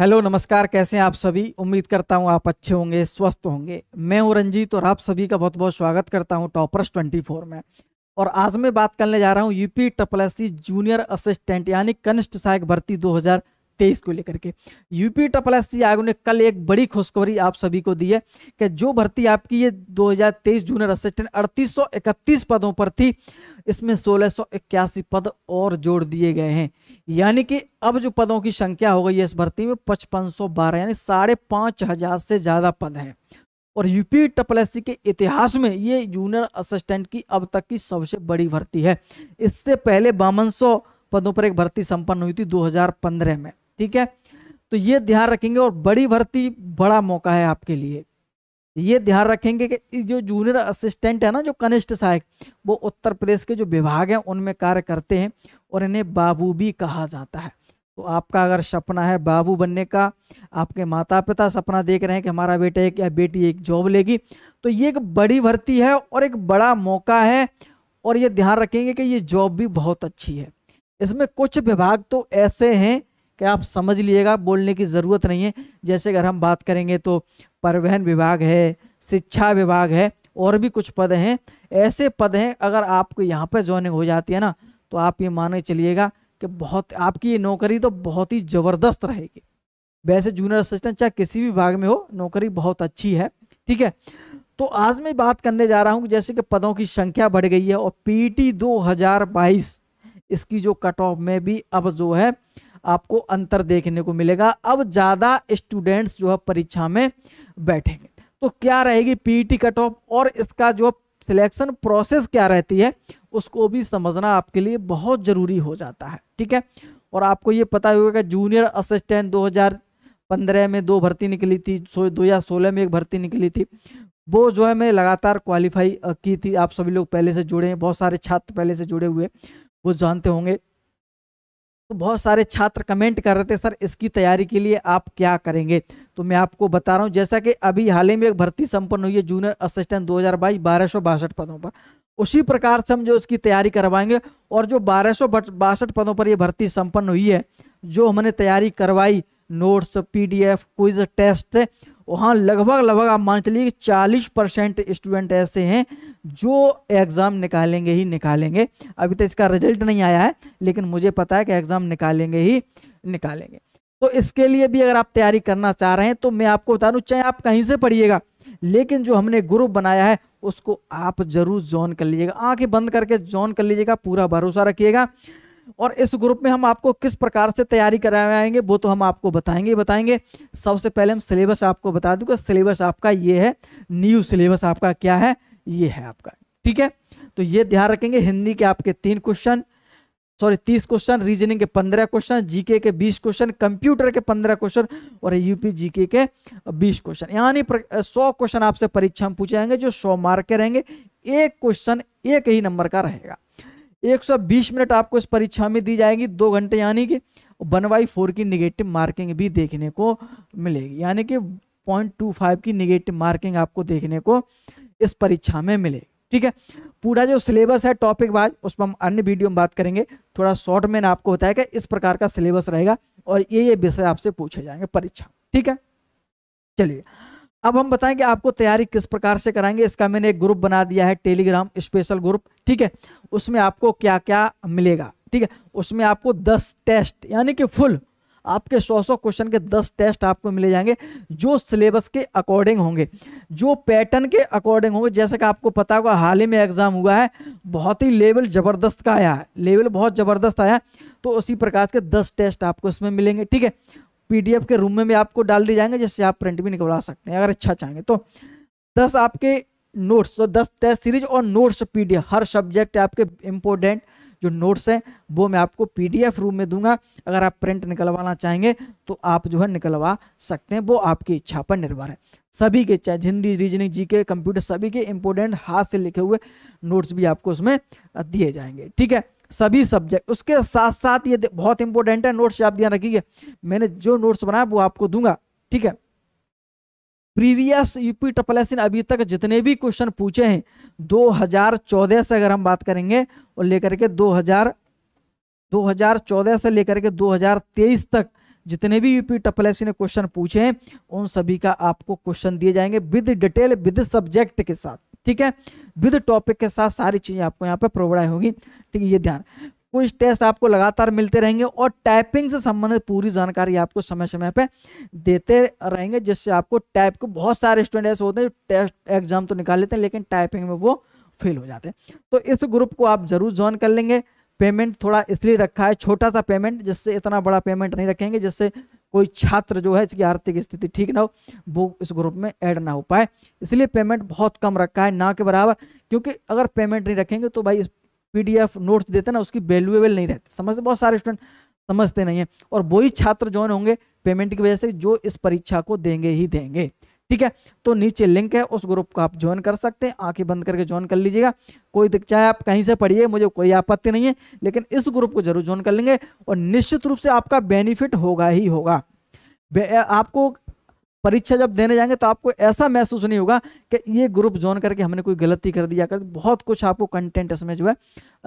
hello नमस्कार कैसे हैं आप सभी उम्मीद करता हूं आप अच्छे होंगे स्वस्थ होंगे मैं हूं रंजीत और आप सभी का बहुत बहुत स्वागत करता हूं टॉपर्स 24 में और आज मैं बात करने जा रहा हूं UP triple S junior assistant यानी कनिष्ठ सहायक भर्ती तेईस को लेकर के यूपी ट्रपल एस सी आयोग ने कल एक बड़ी खुशखबरी आप सभी को दी है कि जो भर्ती आपकी ये 2023 जूनियर असिस्टेंट अड़तीस पदों पर थी इसमें सोलह पद और जोड़ दिए गए हैं यानी कि अब जो पदों की संख्या हो गई है इस भर्ती में पचपन यानी साढ़े हजार से ज़्यादा पद हैं और यूपी ट्रपल एस के इतिहास में ये जूनियर असिस्टेंट की अब तक की सबसे बड़ी भर्ती है इससे पहले बावन पदों पर एक भर्ती संपन्न हुई थी 2015 में ठीक है तो ये ध्यान रखेंगे और बड़ी भर्ती बड़ा मौका है आपके लिए ये ध्यान रखेंगे कि जो जूनियर असिस्टेंट है ना जो कनिष्ठ सहायक वो उत्तर प्रदेश के जो विभाग हैं उनमें कार्य करते हैं और इन्हें बाबू भी कहा जाता है तो आपका अगर सपना है बाबू बनने का आपके माता पिता सपना देख रहे हैं कि हमारा बेटा एक या बेटी एक जॉब लेगी तो ये एक बड़ी भर्ती है और एक बड़ा मौका है और ये ध्यान रखेंगे कि ये जॉब भी बहुत अच्छी है इसमें कुछ विभाग तो ऐसे हैं कि आप समझ लीजिएगा बोलने की ज़रूरत नहीं है जैसे अगर हम बात करेंगे तो परिवहन विभाग है शिक्षा विभाग है और भी कुछ पद हैं ऐसे पद हैं अगर आपको यहाँ पर ज्वाइनिंग हो जाती है ना तो आप ये मान चलिएगा कि बहुत आपकी ये नौकरी तो बहुत ही ज़बरदस्त रहेगी वैसे जूनियर असिस्टेंट चाहे किसी भी भाग में हो नौकरी बहुत अच्छी है ठीक है तो आज मैं बात करने जा रहा हूँ जैसे कि पदों की संख्या बढ़ गई है और पीटी 2022 इसकी जो कट ऑफ में भी अब जो है आपको अंतर देखने को मिलेगा अब ज़्यादा स्टूडेंट्स जो है परीक्षा में बैठेंगे तो क्या रहेगी पीटी कट ऑफ और इसका जो सिलेक्शन प्रोसेस क्या रहती है उसको भी समझना आपके लिए बहुत ज़रूरी हो जाता है ठीक है और आपको ये पता होगा कि जूनियर असिस्टेंट 2015 में दो भर्ती निकली थी दो हज़ार सोलह में एक भर्ती निकली थी वो जो है मैंने लगातार क्वालिफाई की थी आप सभी लोग पहले से जुड़े हैं बहुत सारे छात्र पहले से जुड़े हुए वो जानते होंगे तो बहुत सारे छात्र कमेंट कर रहे थे सर इसकी तैयारी के लिए आप क्या करेंगे तो मैं आपको बता रहा हूँ जैसा कि अभी हाल ही में एक भर्ती संपन्न हुई है जूनियर असिस्टेंट 2022 बारह पदों पर उसी प्रकार से हम जो इसकी तैयारी करवाएंगे और जो बारह पदों पर यह भर्ती संपन्न हुई है जो हमने तैयारी करवाई नोट्स पीडीएफ क्विज टेस्ट वहाँ लगभग लगभग आप मान चलिए कि चालीस परसेंट स्टूडेंट ऐसे हैं जो एग्ज़ाम निकालेंगे ही निकालेंगे अभी तो इसका रिजल्ट नहीं आया है लेकिन मुझे पता है कि एग्ज़ाम निकालेंगे ही निकालेंगे तो इसके लिए भी अगर आप तैयारी करना चाह रहे हैं तो मैं आपको बता दूँ चाहे आप कहीं से पढ़िएगा लेकिन जो हमने ग्रुप बनाया है उसको आप जरूर ज्वाइन कर लीजिएगा आंखें बंद करके ज्वाइन कर लीजिएगा पूरा भरोसा रखिएगा और इस ग्रुप में हम आपको किस प्रकार से तैयारी कराएंगे वो तो हम आपको बताएंगे बताएंगे सबसे पहले हम सिलेबस आपको बता दूंगा सिलेबस आपका ये है न्यू सिलेबस आपका क्या है ये है आपका ठीक है तो ये ध्यान रखेंगे हिंदी के आपके तीन क्वेश्चन सॉरी तीस क्वेश्चन रीजनिंग के पंद्रह क्वेश्चन जीके के बीस क्वेश्चन कंप्यूटर के पंद्रह क्वेश्चन और यूपी जीके के बीस क्वेश्चन यानी सौ क्वेश्चन आपसे परीक्षा में पूछे जाएंगे जो सौ मार्क के रहेंगे एक क्वेश्चन एक ही नंबर का रहेगा 120 मिनट आपको इस परीक्षा में दी जाएगी दो घंटे यानी कि वन बाई फोर की निगेटिव मार्किंग भी देखने को मिलेगी यानी कि पॉइंट टू फाइव की निगेटिव मार्किंग आपको देखने को इस परीक्षा में मिलेगी ठीक है पूरा जो सिलेबस है टॉपिक वाइज उस पर हम अन्य वीडियो में बात करेंगे थोड़ा शॉर्ट में आपको बताया गया इस प्रकार का सिलेबस रहेगा और ये ये विषय आपसे पूछे जाएंगे परीक्षा ठीक है चलिए अब हम बताएं कि आपको तैयारी किस प्रकार से कराएंगे इसका मैंने एक ग्रुप बना दिया है टेलीग्राम स्पेशल ग्रुप ठीक है उसमें आपको क्या क्या मिलेगा ठीक है उसमें आपको दस टेस्ट यानी कि फुल आपके सौ सौ क्वेश्चन के दस टेस्ट आपको मिले जाएंगे जो सिलेबस के अकॉर्डिंग होंगे जो पैटर्न के अकॉर्डिंग होंगे जैसा कि आपको पता होगा हाल ही में एग्जाम हुआ है बहुत ही लेवल ज़बरदस्त का आया है लेवल बहुत ज़बरदस्त आया है तो उसी प्रकार के दस टेस्ट आपको इसमें मिलेंगे ठीक है पीडीएफ के रूम में भी आपको डाल दिए जाएंगे जिससे आप प्रिंट भी निकलवा सकते हैं अगर अच्छा चाहेंगे तो दस आपके नोट्स तो दस टेस्ट सीरीज और नोट्स पीडीएफ हर सब्जेक्ट आपके इम्पोर्टेंट जो नोट्स हैं वो मैं आपको पीडीएफ रूम में दूंगा अगर आप प्रिंट निकलवाना चाहेंगे तो आप जो है निकलवा सकते हैं वो आपकी इच्छा पर निर्भर है सभी के चाहे हिंदी रीजनिंग जी के कंप्यूटर सभी के इम्पोर्टेंट हाथ से लिखे हुए नोट्स भी आपको उसमें दिए जाएंगे ठीक है सभी सब्जेक्ट उसके साथ साथ ये बहुत इंपॉर्टेंट है नोट्स आप ध्यान रखिए मैंने जो नोट्स बनाया वो आपको दूंगा ठीक है प्रीवियस यूपी ट्रपल एस अभी तक जितने भी क्वेश्चन पूछे हैं 2014 से अगर हम बात करेंगे और लेकर के 2000 2014 से लेकर के 2023 तक जितने भी यूपी ट्रपल एस ने क्वेश्चन पूछे हैं उन सभी का आपको क्वेश्चन दिए जाएंगे विद डिटेल विद सब्जेक्ट के साथ ठीक है विद टॉपिक के साथ सारी चीज़ें आपको यहाँ पे प्रोवाइड होगी ठीक है ये ध्यान कुछ टेस्ट आपको लगातार मिलते रहेंगे और टाइपिंग से संबंधित पूरी जानकारी आपको समय समय पे देते रहेंगे जिससे आपको टाइप को बहुत सारे स्टूडेंट ऐसे होते हैं जो टेस्ट एग्जाम तो निकाल लेते हैं लेकिन टाइपिंग में वो फेल हो जाते हैं तो इस ग्रुप को आप जरूर ज्वाइन कर लेंगे पेमेंट थोड़ा इसलिए रखा है छोटा सा पेमेंट जिससे इतना बड़ा पेमेंट नहीं रखेंगे जिससे कोई छात्र जो है इसकी आर्थिक स्थिति ठीक ना हो वो इस ग्रुप में ऐड ना हो पाए इसलिए पेमेंट बहुत कम रखा है ना के बराबर क्योंकि अगर पेमेंट नहीं रखेंगे तो भाई इस पीडीएफ नोट्स देते ना उसकी वैल्यूएबल नहीं रहती समझते बहुत सारे स्टूडेंट समझते नहीं हैं और वही छात्र ज्वाइन होंगे पेमेंट की वजह से जो इस परीक्षा को देंगे ही देंगे ठीक है तो नीचे लिंक है उस ग्रुप को आप ज्वाइन कर सकते हैं आंखें बंद करके ज्वाइन कर लीजिएगा कोई दिक्कत चाहे आप कहीं से पढ़िए मुझे कोई आपत्ति नहीं है लेकिन इस ग्रुप को जरूर ज्वाइन कर लेंगे और निश्चित रूप से आपका बेनिफिट होगा ही होगा आपको परीक्षा जब देने जाएंगे तो आपको ऐसा महसूस नहीं होगा कि ये ग्रुप ज्वाइन करके हमने कोई गलती कर दिया कर बहुत कुछ आपको कंटेंट इसमें जो है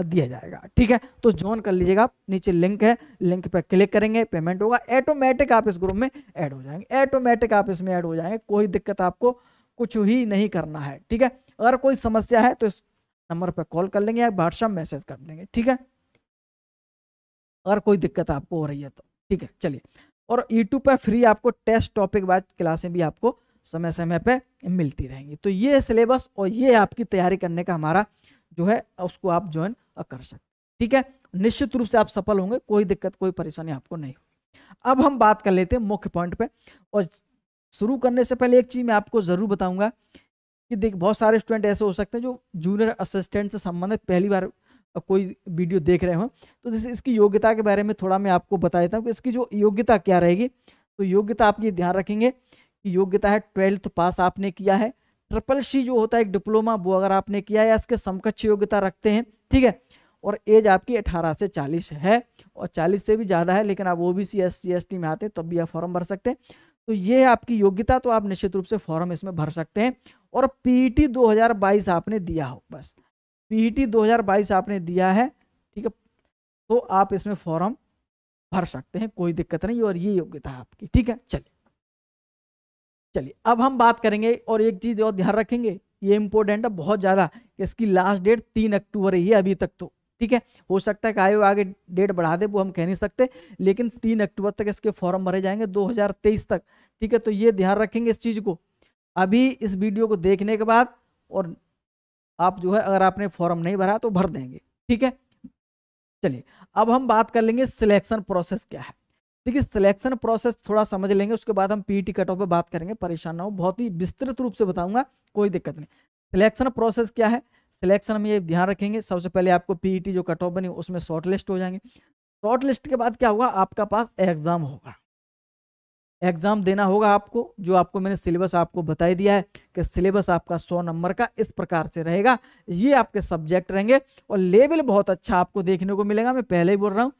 दिया जाएगा ठीक है तो ज्वाइन कर लीजिएगा आप नीचे लिंक है लिंक पर क्लिक करेंगे पेमेंट होगा ऑटोमेटिक आप इस ग्रुप में ऐड हो जाएंगे ऑटोमेटिक आप इसमें ऐड हो जाएंगे कोई दिक्कत आपको कुछ ही नहीं करना है ठीक है अगर कोई समस्या है तो इस नंबर पर कॉल कर लेंगे या व्हाट्सअप मैसेज कर देंगे ठीक है अगर कोई दिक्कत आपको हो रही है तो ठीक है चलिए और यूट्यूब पर फ्री आपको टेस्ट टॉपिक वाइज क्लासें भी आपको समय समय पर मिलती रहेंगी तो ये सिलेबस और ये आपकी तैयारी करने का हमारा जो है उसको आप ज्वाइन कर सकते ठीक है निश्चित रूप से आप सफल होंगे कोई दिक्कत कोई परेशानी आपको नहीं होगी अब हम बात कर लेते हैं मुख्य पॉइंट पे और शुरू करने से पहले एक चीज़ मैं आपको ज़रूर बताऊंगा कि देख बहुत सारे स्टूडेंट ऐसे हो सकते हैं जो जूनियर असिस्टेंट से संबंधित पहली बार कोई वीडियो देख रहे हो तो जैसे इसकी योग्यता के बारे में थोड़ा मैं आपको बता देता हूँ कि इसकी जो योग्यता क्या रहेगी तो योग्यता आप ये ध्यान रखेंगे कि योग्यता है ट्वेल्थ पास आपने किया है ट्रिपल सी जो होता है एक डिप्लोमा वो अगर आपने किया है इसके समकक्ष योग्यता रखते हैं ठीक है और एज आपकी अठारह से चालीस है और चालीस से भी ज़्यादा है लेकिन आप O B C S C S T में आते हैं तब तो भी आप फॉर्म भर सकते हैं तो ये आपकी योग्यता तो आप निश्चित रूप से फॉर्म इसमें भर सकते हैं और पीटी 2022 आपने दिया हो बस पीईटी e 2022 आपने दिया है ठीक है तो आप इसमें फॉर्म भर सकते हैं कोई दिक्कत नहीं और ये योग्यता है आपकी ठीक है चलिए चलिए अब हम बात करेंगे और एक चीज और ध्यान रखेंगे ये इंपॉर्टेंट है बहुत ज्यादा इसकी लास्ट डेट तीन अक्टूबर ही है अभी तक तो ठीक है हो सकता है कि आयोग आगे डेट बढ़ा दे वो हम कह नहीं सकते लेकिन तीन अक्टूबर तक इसके फॉर्म भरे जाएंगे 2023 तक ठीक है तो ये ध्यान रखेंगे इस चीज को अभी इस वीडियो को देखने के बाद और आप जो है अगर आपने फॉर्म नहीं भरा तो भर देंगे ठीक है चलिए अब हम बात कर लेंगे सिलेक्शन प्रोसेस क्या है देखिए सिलेक्शन प्रोसेस थोड़ा समझ लेंगे उसके बाद हम टी कट ऑफ पर बात करेंगे परेशान ना हो बहुत ही विस्तृत रूप से बताऊंगा कोई दिक्कत नहीं सिलेक्शन प्रोसेस क्या है सिलेक्शन हम ये ध्यान रखेंगे सबसे पहले आपको टी जो कट ऑफ बनी उसमें शॉर्ट लिस्ट हो जाएंगे शॉर्ट लिस्ट के बाद क्या होगा आपका पास एग्जाम होगा एग्ज़ाम देना होगा आपको जो आपको मैंने सिलेबस आपको बताई दिया है कि सिलेबस आपका सौ नंबर का इस प्रकार से रहेगा ये आपके सब्जेक्ट रहेंगे और लेवल बहुत अच्छा आपको देखने को मिलेगा मैं पहले ही बोल रहा हूँ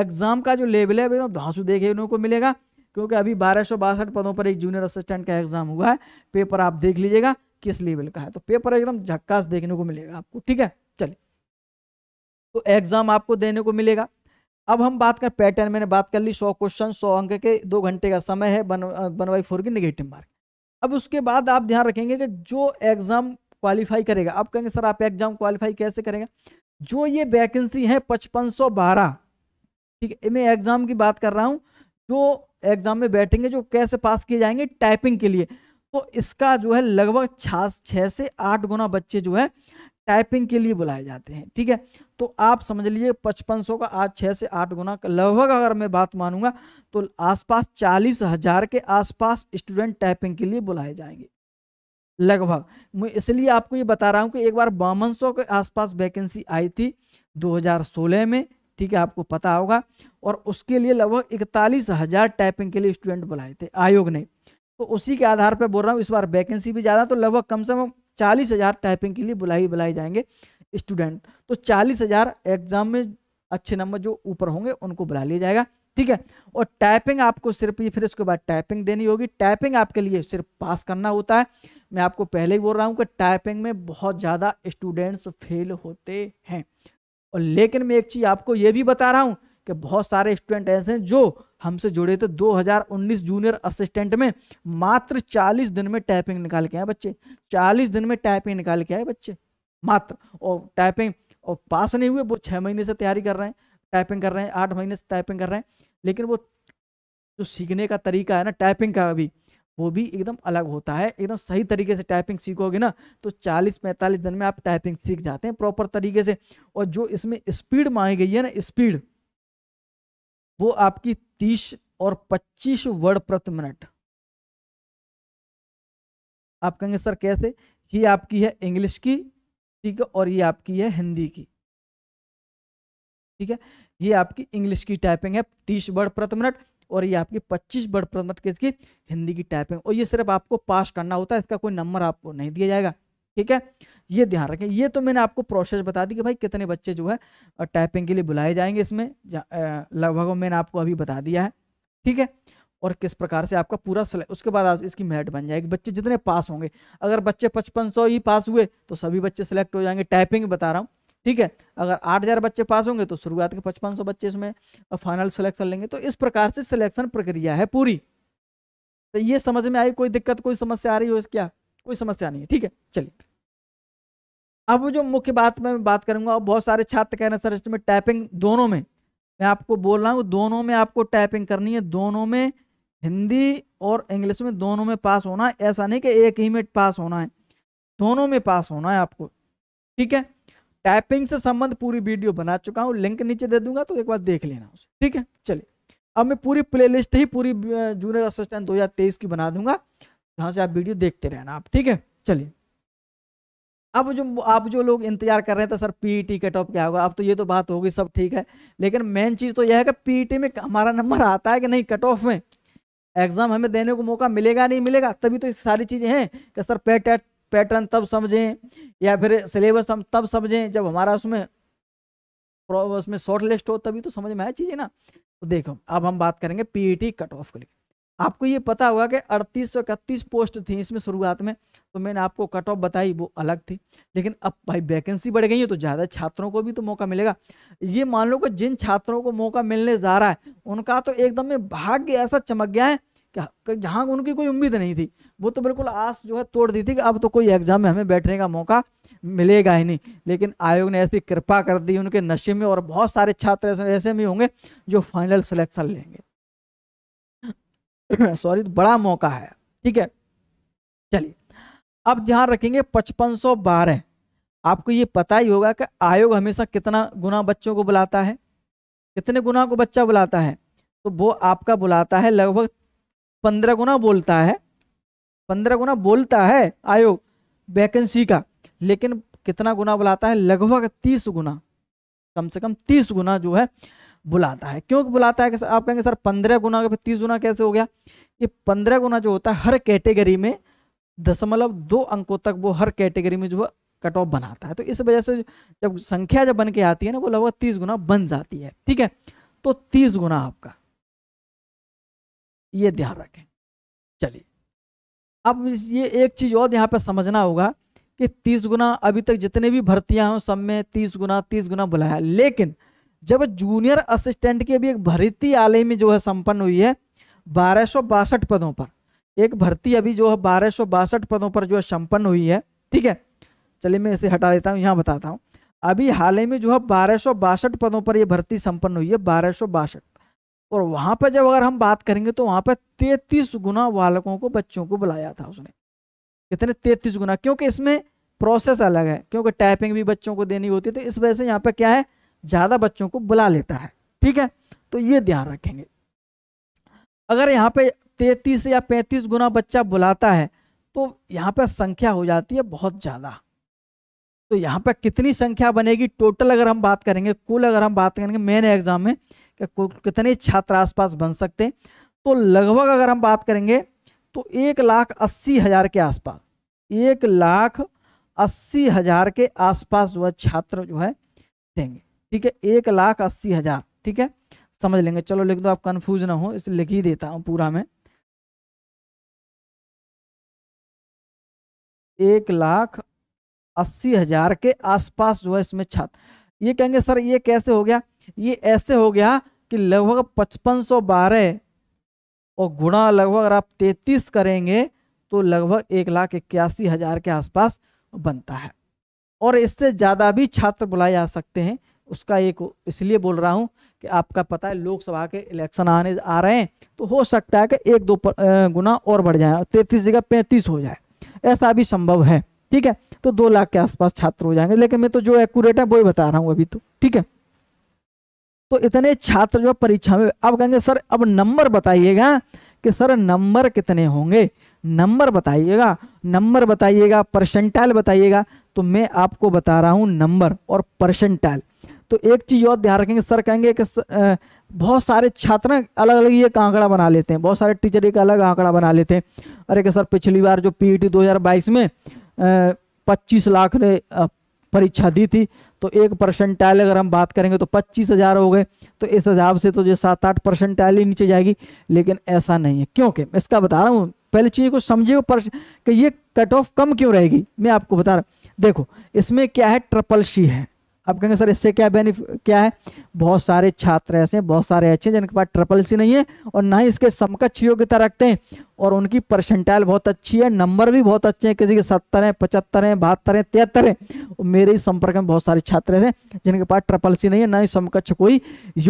एग्ज़ाम का जो लेवल है तो धांसू देखने को मिलेगा क्योंकि अभी बारह पदों पर एक जूनियर असिस्टेंट का एग्ज़ाम हुआ है पेपर आप देख लीजिएगा किस लेवल का है तो पेपर एकदम झक्कास देखने को मिलेगा आपको ठीक है चलिए तो एग्ज़ाम आपको देने को मिलेगा अब हम बात करें पैटर्न मैंने बात कर ली सौ क्वेश्चन सौ अंक के दो घंटे का समय है बनवाई फोर की निगेटिव मार्क अब उसके बाद आप ध्यान रखेंगे कि जो एग्ज़ाम क्वालिफाई करेगा आप कहेंगे सर आप एग्ज़ाम क्वालिफाई कैसे करेंगे जो ये वैकेंसी है पचपन सौ बारह ठीक है मैं एग्ज़ाम की बात कर रहा हूँ जो एग्ज़ाम में बैठेंगे जो कैसे पास किए जाएंगे टाइपिंग के लिए तो इसका जो है लगभग छः छः से आठ गुना बच्चे जो है टाइपिंग के लिए बुलाए जाते हैं ठीक है तो आप समझ लीजिए पचपन सौ का आठ छः से आठ गुना लगभग अगर मैं बात मानूंगा तो आसपास चालीस हजार के आसपास स्टूडेंट टाइपिंग के लिए बुलाए जाएंगे लगभग मैं इसलिए आपको ये बता रहा हूँ कि एक बार बावन सौ के आसपास वैकेंसी आई थी दो में ठीक है आपको पता होगा और उसके लिए लगभग इकतालीस हजार टाइपिंग के लिए स्टूडेंट बुलाए थे आयोग ने तो उसी के आधार पर बोल रहा हूँ इस बार वैकेंसी भी ज़्यादा तो लगभग कम से कम चालीस हज़ार टाइपिंग के लिए बुलाई बुलाए जाएंगे स्टूडेंट तो चालीस हज़ार एग्जाम में अच्छे नंबर जो ऊपर होंगे उनको बुला लिया जाएगा ठीक है और टाइपिंग आपको सिर्फ ये फिर उसके बाद टाइपिंग देनी होगी टाइपिंग आपके लिए सिर्फ पास करना होता है मैं आपको पहले ही बोल रहा हूँ कि टाइपिंग में बहुत ज़्यादा स्टूडेंट्स फेल होते हैं और लेकिन मैं एक चीज़ आपको ये भी बता रहा हूँ कि बहुत सारे स्टूडेंट ऐसे हैं जो हमसे जुड़े थे 2019 जूनियर असिस्टेंट में मात्र 40 दिन में टाइपिंग निकाल के आए बच्चे 40 दिन में टाइपिंग निकाल के आए बच्चे मात्र और टाइपिंग और पास नहीं हुए वो छः महीने से तैयारी कर रहे हैं टाइपिंग कर रहे हैं आठ महीने से टाइपिंग कर रहे हैं लेकिन वो जो सीखने का तरीका है ना टाइपिंग का भी वो भी एकदम अलग होता है एकदम सही तरीके से टाइपिंग सीखोगे ना तो 40-45 दिन में आप टाइपिंग सीख जाते हैं प्रॉपर तरीके से और जो इसमें स्पीड मांगी गई है ना स्पीड वो आपकी तीस और पच्चीस वर्ड प्रति मिनट आप कहेंगे सर कैसे ये आपकी है इंग्लिश की ठीक है और ये आपकी है हिंदी की ठीक है ये आपकी इंग्लिश की टाइपिंग है तीस वर्ड प्रति मिनट और ये आपकी पच्चीस वर्ड प्रति मिनट किसकी हिंदी की टाइपिंग और ये सिर्फ आपको पास करना होता है इसका कोई नंबर आपको नहीं दिया जाएगा ठीक है ये ध्यान रखें ये तो मैंने आपको प्रोसेस बता दी कि भाई कितने बच्चे जो है टाइपिंग के लिए बुलाए जाएंगे इसमें लगभग मैंने आपको अभी बता दिया है ठीक है और किस प्रकार से आपका पूरा उसके बाद इसकी मेरिट बन जाएगी बच्चे जितने पास होंगे अगर बच्चे पचपन सौ ही पास हुए तो सभी बच्चे सेलेक्ट हो जाएंगे टाइपिंग बता रहा हूँ ठीक है अगर आठ हज़ार बच्चे पास होंगे तो शुरुआत के पचपन सौ बच्चे इसमें फाइनल सिलेक्शन लेंगे तो इस प्रकार से सिलेक्शन प्रक्रिया है पूरी तो ये समझ में आई कोई दिक्कत कोई समस्या आ रही हो क्या कोई समस्या नहीं है ठीक है चलिए अब जो मुख्य बात में बात करूंगा बहुत सारे छात्र कह रहे हैं सर इसमें टाइपिंग दोनों में मैं आपको बोल रहा हूँ दोनों में आपको टाइपिंग करनी है दोनों में हिंदी और इंग्लिश में दोनों में पास होना है ऐसा नहीं कि एक ही में पास होना है दोनों में पास होना है आपको ठीक है टाइपिंग से संबंध पूरी वीडियो बना चुका हूँ लिंक नीचे दे दूंगा तो एक बार देख लेना उसे ठीक है चलिए अब मैं पूरी प्लेलिस्ट ही पूरी जूनियर असिस्टेंट 2023 की बना दूंगा जहाँ से आप वीडियो देखते रहना आप ठीक है चलिए अब जो आप जो लोग इंतजार कर रहे थे तो सर पीटी कट ऑफ क्या होगा अब तो ये तो बात होगी सब ठीक है लेकिन मेन चीज़ तो यह है कि पीटी e में हमारा नंबर आता है कि नहीं कट ऑफ में एग्जाम हमें देने को मौका मिलेगा नहीं मिलेगा तभी तो सारी चीज़ें हैं कि सर पैटर्न पैटर्न तब समझें या फिर सिलेबस हम तब समझें जब हमारा उसमें उसमें शॉर्ट लिस्ट हो तभी तो समझ में आए चीज़ें ना तो देखो अब हम बात करेंगे पीईटी कट ऑफ के लिए आपको ये पता होगा कि अड़तीस सौ इकतीस पोस्ट थी इसमें शुरुआत में तो मैंने आपको कट ऑफ बताई वो अलग थी लेकिन अब भाई वैकेंसी बढ़ गई है तो ज़्यादा छात्रों को भी तो मौका मिलेगा ये मान लो कि जिन छात्रों को मौका मिलने जा रहा है उनका तो एकदम में भाग्य ऐसा चमक गया है कि हाँ, जहाँ उनकी कोई उम्मीद नहीं थी वो तो बिल्कुल आस जो है तोड़ दी थी कि अब तो कोई एग्जाम में हमें बैठने का मौका मिलेगा ही नहीं लेकिन आयोग ने ऐसी कृपा कर दी उनके नशे में और बहुत सारे छात्र ऐसे ऐसे भी होंगे जो फाइनल सिलेक्शन लेंगे सॉरी तो बड़ा मौका है ठीक है चलिए अब ध्यान रखेंगे 5512 आपको ये पता ही होगा कि आयोग हमेशा कितना गुना बच्चों को बुलाता है कितने गुना को बच्चा बुलाता है तो वो आपका बुलाता है लगभग पंद्रह गुना बोलता है पंद्रह गुना बोलता है आयोग वैकेंसी का लेकिन कितना गुना बुलाता है लगभग तीस गुना कम से कम तीस गुना जो है बुलाता है क्यों बुलाता है आप कहेंगे सर पंद्रह गुना फिर तीस गुना कैसे हो गया ये पंद्रह गुना जो होता है हर कैटेगरी में दशमलव दो अंकों तक वो हर कैटेगरी में जो है कट ऑफ बनाता है तो इस वजह से जब संख्या जब बन के आती है ना वो लगभग तीस गुना बन जाती है ठीक है तो तीस गुना आपका ये ध्यान रखें चलिए अब ये एक चीज़ और यहाँ पर समझना होगा कि तीस गुना अभी तक जितने भी भर्तियां हों सब में तीस गुना तीस गुना बुलाया लेकिन जब जूनियर असिस्टेंट की अभी एक भर्ती हाल ही में जो है संपन्न हुई है बारह पदों पर एक भर्ती अभी जो है बारह पदों पर जो है संपन्न हुई है ठीक है चलिए मैं इसे हटा देता हूँ यहाँ बताता हूँ अभी हाल ही में जो है बारह पदों पर यह भर्ती संपन्न हुई है बारह और वहाँ पर जब अगर हम बात करेंगे तो वहाँ पर तैतीस गुना बालकों को बच्चों को बुलाया था उसने कितने तैतीस गुना क्योंकि इसमें प्रोसेस अलग है क्योंकि टाइपिंग भी बच्चों को देनी होती है तो इस वजह से यहाँ पर क्या है ज़्यादा बच्चों को बुला लेता है ठीक है तो ये ध्यान रखेंगे अगर यहाँ पे तैतीस या पैंतीस गुना बच्चा बुलाता है तो यहाँ पे संख्या हो जाती है बहुत ज़्यादा तो यहाँ पे कितनी संख्या बनेगी टोटल अगर हम बात करेंगे कुल अगर हम बात करेंगे मेन एग्जाम में कि कितने छात्र आसपास बन सकते हैं तो लगभग अगर हम बात करेंगे तो एक लाख अस्सी हज़ार के आसपास एक लाख अस्सी हज़ार के आसपास जो है छात्र जो है देंगे ठीक है एक लाख अस्सी हज़ार ठीक है समझ लेंगे चलो लिख दो आप कंफ्यूज ना हो इसलिए लिख ही देता हूं पूरा मैं एक लाख अस्सी हज़ार के आसपास जो है इसमें छात्र ये कहेंगे सर ये कैसे हो गया ये ऐसे हो गया कि लगभग पचपन सौ बारह और गुणा लगभग अगर आप तैतीस करेंगे तो लगभग एक लाख इक्यासी हज़ार के आसपास बनता है और इससे ज़्यादा भी छात्र बुलाए जा सकते हैं उसका एक इसलिए बोल रहा हूँ कि आपका पता है लोकसभा के इलेक्शन आने आ रहे हैं तो हो सकता है कि एक दो गुना और बढ़ जाए तैतीस जगह पैंतीस हो जाए ऐसा भी संभव है ठीक है तो दो लाख के आसपास छात्र हो जाएंगे लेकिन मैं तो जो एक्यूरेट है ही बता रहा हूँ अभी तो ठीक है तो इतने छात्र जो परीक्षा में अब कहेंगे सर अब नंबर बताइएगा कि सर नंबर कितने होंगे नंबर बताइएगा नंबर बताइएगा परसेंटाइल बताइएगा तो मैं आपको बता रहा हूँ नंबर और परसेंटाइल तो एक चीज़ और ध्यान रखेंगे सर कहेंगे कि बहुत सारे छात्र अलग अलग एक आंकड़ा बना लेते हैं बहुत सारे टीचर एक अलग आंकड़ा बना लेते हैं अरे कि सर पिछली बार जो पी 2022 में पच्चीस लाख ने परीक्षा दी थी तो एक परसेंटाइल अगर हम बात करेंगे तो पच्चीस हज़ार हो गए तो इस हिसाब से तो जो सात आठ परसेंटाइल ही नीचे जाएगी लेकिन ऐसा नहीं है क्योंकि इसका बता रहा हूँ पहले चीज़ को समझिए कि ये कट ऑफ कम क्यों रहेगी मैं आपको बता रहा हूँ देखो इसमें क्या है ट्रिपल सी है आप कहेंगे सर इससे क्या बेनिफिट क्या है बहुत सारे छात्र ऐसे हैं बहुत सारे अच्छे हैं जिनके पास ट्रिपल सी नहीं है और ना ही इसके समकक्ष योग्यता रखते हैं और उनकी परसेंटाइल बहुत अच्छी है नंबर भी बहुत अच्छे हैं किसी के सत्तर हैं पचहत्तर हैं बहत्तर हैं तिहत्तर हैं मेरे ही संपर्क में बहुत सारे छात्र ऐसे हैं जिनके पास ट्रिपल सी नहीं है ना ही समकक्ष कोई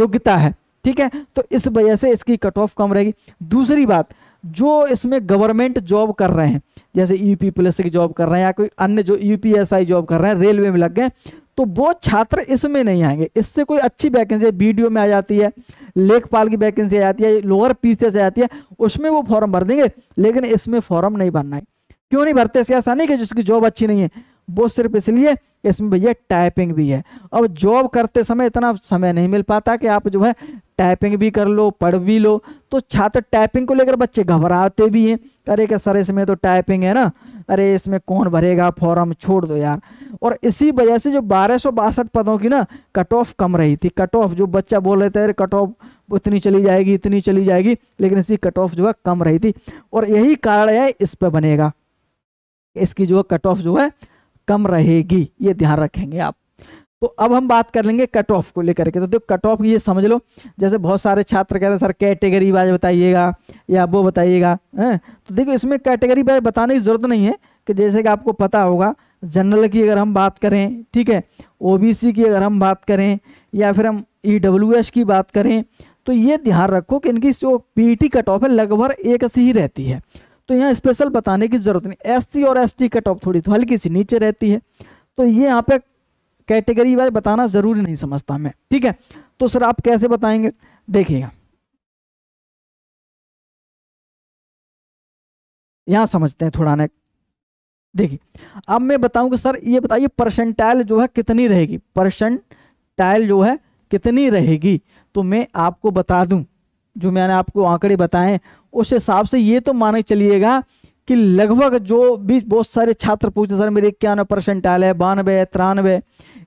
योग्यता है ठीक है तो इस वजह से इसकी कट ऑफ कम रहेगी दूसरी बात जो इसमें गवर्नमेंट जॉब कर रहे हैं जैसे यूपी e पुलिस की जॉब कर रहे हैं या कोई अन्य जो यूपीएसआई e जॉब कर रहे हैं रेलवे में लग गए तो वो छात्र इसमें नहीं आएंगे इससे कोई अच्छी वैकेंसी बीडीओ में आ जाती है लेखपाल की वैकेंसी आ जाती है लोअर पीछे से आती है उसमें वो फॉर्म भर देंगे लेकिन इसमें फॉर्म नहीं भरना है क्यों नहीं भरते ऐसा नहीं कि जिसकी जॉब अच्छी नहीं है वो सिर्फ इसलिए इसमें भैया टाइपिंग भी है अब जॉब करते समय इतना समय नहीं मिल पाता कि आप जो है टाइपिंग भी कर लो पढ़ भी लो तो छात्र टाइपिंग को लेकर बच्चे घबराते भी हैं अरे क्या सर इसमें तो टाइपिंग है ना अरे इसमें कौन भरेगा फॉर्म छोड़ दो यार और इसी वजह से जो बारह सौ बासठ पदों की ना कट ऑफ कम रही थी कट ऑफ जो बच्चा बोल रहे थे अरे कट ऑफ उतनी चली जाएगी इतनी चली जाएगी लेकिन इसकी कट ऑफ जो है कम रही थी और यही कारण है इस पर बनेगा इसकी जो कट ऑफ जो है कम रहेगी ये ध्यान रखेंगे आप तो अब हम बात कर लेंगे कट ऑफ को लेकर के तो देखो कट ऑफ ये समझ लो जैसे बहुत सारे छात्र कह रहे हैं सर कैटेगरी वाइज बताइएगा या वो बताइएगा तो देखो इसमें कैटेगरी वाइज बताने की ज़रूरत नहीं है कि जैसे कि आपको पता होगा जनरल की अगर हम बात करें ठीक है ओबीसी की अगर हम बात करें या फिर हम ई e की बात करें तो ये ध्यान रखो कि इनकी जो टी कट ऑफ है लगभग एक सी ही रहती है तो यहाँ स्पेशल बताने की जरूरत नहीं सी और एस टी कट ऑफ थोड़ी तो हल्की सी नीचे रहती है तो ये यहाँ पे कैटेगरी वाइज बताना ज़रूरी नहीं समझता मैं ठीक है तो सर आप कैसे बताएंगे देखिएगा यहाँ समझते हैं थोड़ा ना देखिए अब मैं बताऊं कि सर ये बताइए परसेंटाइल जो है कितनी रहेगी परसेंटाइल जो है कितनी रहेगी तो मैं आपको बता दूं जो मैंने आपको आंकड़े बताए उस हिसाब से ये तो माने चलिएगा कि लगभग जो भी बहुत सारे छात्र पूछते सर मेरे इक्यानवे परसेंटाइल है बानवे तिरानवे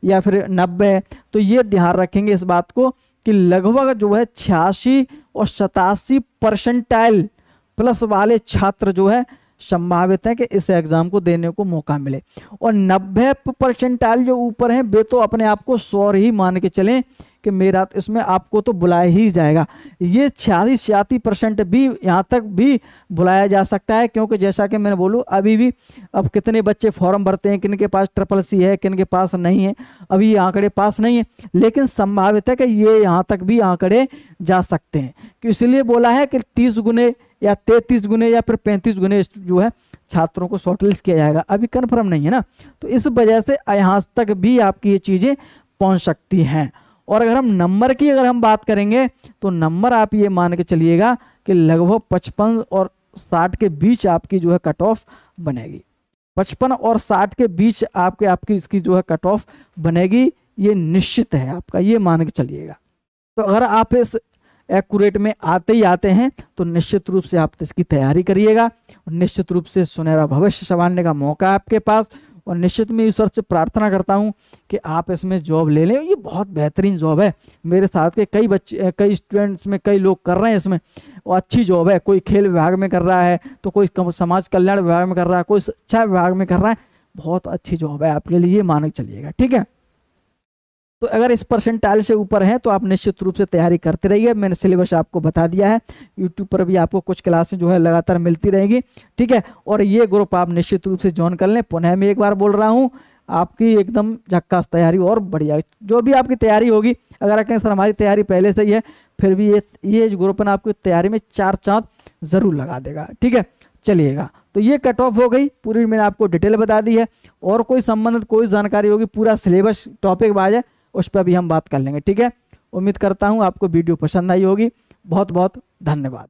या फिर नब्बे तो ये ध्यान रखेंगे इस बात को कि लगभग जो है छियासी और सतासी परसेंटाइल प्लस वाले छात्र जो है संभावित है कि इस एग्ज़ाम को देने को मौका मिले और नब्बे परसेंटाइल जो ऊपर हैं वे तो अपने आप को सौर ही मान के चलें कि मेरा इसमें आपको तो बुलाया ही जाएगा ये छियालीस छियासी परसेंट भी यहाँ तक भी बुलाया जा सकता है क्योंकि जैसा कि मैंने बोलूँ अभी भी अब कितने बच्चे फॉर्म भरते हैं किन के पास ट्रिपल सी है किन के पास नहीं है अभी ये आंकड़े पास नहीं है लेकिन संभावित है कि ये यहाँ तक भी आंकड़े जा सकते हैं इसलिए बोला है कि तीस गुने या तैतीस गुने या फिर पैंतीस गुने जो है छात्रों को शॉर्टलिस्ट किया जाएगा अभी कन्फर्म नहीं है ना तो इस वजह से यहाँ तक भी आपकी ये चीज़ें पहुँच सकती हैं और अगर हम नंबर की अगर हम बात करेंगे तो नंबर आप ये मान के चलिएगा कि लगभग पचपन और साठ के बीच आपकी जो है कट ऑफ बनेगी पचपन और साठ के बीच आपके आपकी इसकी जो है कट ऑफ बनेगी ये निश्चित है आपका ये मान के चलिएगा तो अगर आप इस एक्यूरेट में आते ही आते हैं तो निश्चित रूप से आप इसकी तैयारी करिएगा निश्चित रूप से सुनहरा भविष्य संवारने का मौका है आपके पास और निश्चित में ईश्वर से प्रार्थना करता हूँ कि आप इसमें जॉब ले लें ये बहुत बेहतरीन जॉब है मेरे साथ के कई बच्चे कई स्टूडेंट्स में कई लोग कर रहे हैं इसमें और अच्छी जॉब है कोई खेल विभाग में कर रहा है तो कोई समाज कल्याण विभाग में कर रहा है कोई शिक्षा विभाग में कर रहा है बहुत अच्छी जॉब है आपके लिए मानक चलिएगा ठीक है तो अगर इस परसेंटाइल से ऊपर हैं तो आप निश्चित रूप से तैयारी करते रहिए मैंने सिलेबस आपको बता दिया है यूट्यूब पर भी आपको कुछ क्लासें जो है लगातार मिलती रहेंगी ठीक है और ये ग्रुप आप निश्चित रूप से ज्वाइन कर लें पुनः मैं एक बार बोल रहा हूँ आपकी एकदम झक्कास तैयारी और बढ़िया जो भी आपकी तैयारी होगी अगर कहें सर हमारी तैयारी पहले से ही है फिर भी ये ये ग्रुप ने आपकी तैयारी में चार चाँद ज़रूर लगा देगा ठीक है चलिएगा तो ये कट ऑफ हो गई पूरी मैंने आपको डिटेल बता दी है और कोई संबंधित कोई जानकारी होगी पूरा सिलेबस टॉपिक वाइज है उस पर भी हम बात कर लेंगे ठीक है उम्मीद करता हूँ आपको वीडियो पसंद आई होगी बहुत बहुत धन्यवाद